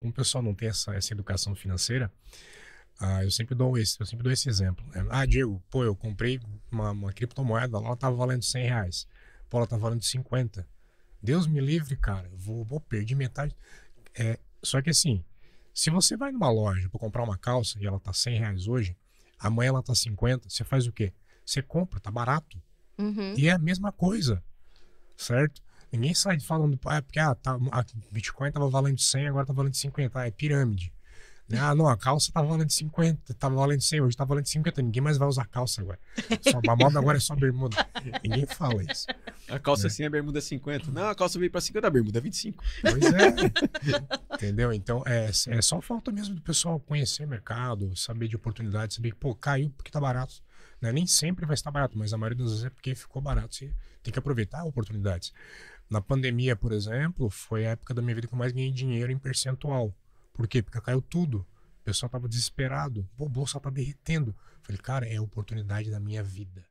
como o pessoal não tem essa, essa educação financeira, ah, eu sempre dou esse, eu sempre dou esse exemplo. Né? Ah, Diego, pô, eu comprei uma, uma criptomoeda, lá ela tá tava valendo 100 reais. Pô, ela tá valendo 50. Deus me livre, cara. Vou, vou perder metade. É, só que assim, se você vai numa loja para comprar uma calça e ela tá 100 reais hoje, amanhã ela tá 50, você faz o quê? Você compra, tá barato. Uhum. E é a mesma coisa, certo? Ninguém sai falando, ah, é porque ah, tá, a ah, Bitcoin tava valendo 100, agora tá valendo 50. Ah, é pirâmide. Né? Ah, não, a calça tá tava valendo 50, tava valendo 100, hoje tá valendo 50. Ninguém mais vai usar calça agora. Só, a moda agora é só bermuda. Ninguém fala isso. A calça é. a assim é bermuda 50. Não, a calça veio para 50, a bermuda 25. É pois é. Entendeu? Então, é, é só falta mesmo do pessoal conhecer mercado, saber de oportunidades, saber que, pô, caiu porque tá barato. Né? Nem sempre vai estar barato, mas a maioria das vezes é porque ficou barato. Você tem que aproveitar oportunidades. Na pandemia, por exemplo, foi a época da minha vida que eu mais ganhei dinheiro em percentual. Por quê? Porque caiu tudo. O pessoal tava desesperado. Pô, bolsa tá derretendo. Falei, cara, é a oportunidade da minha vida.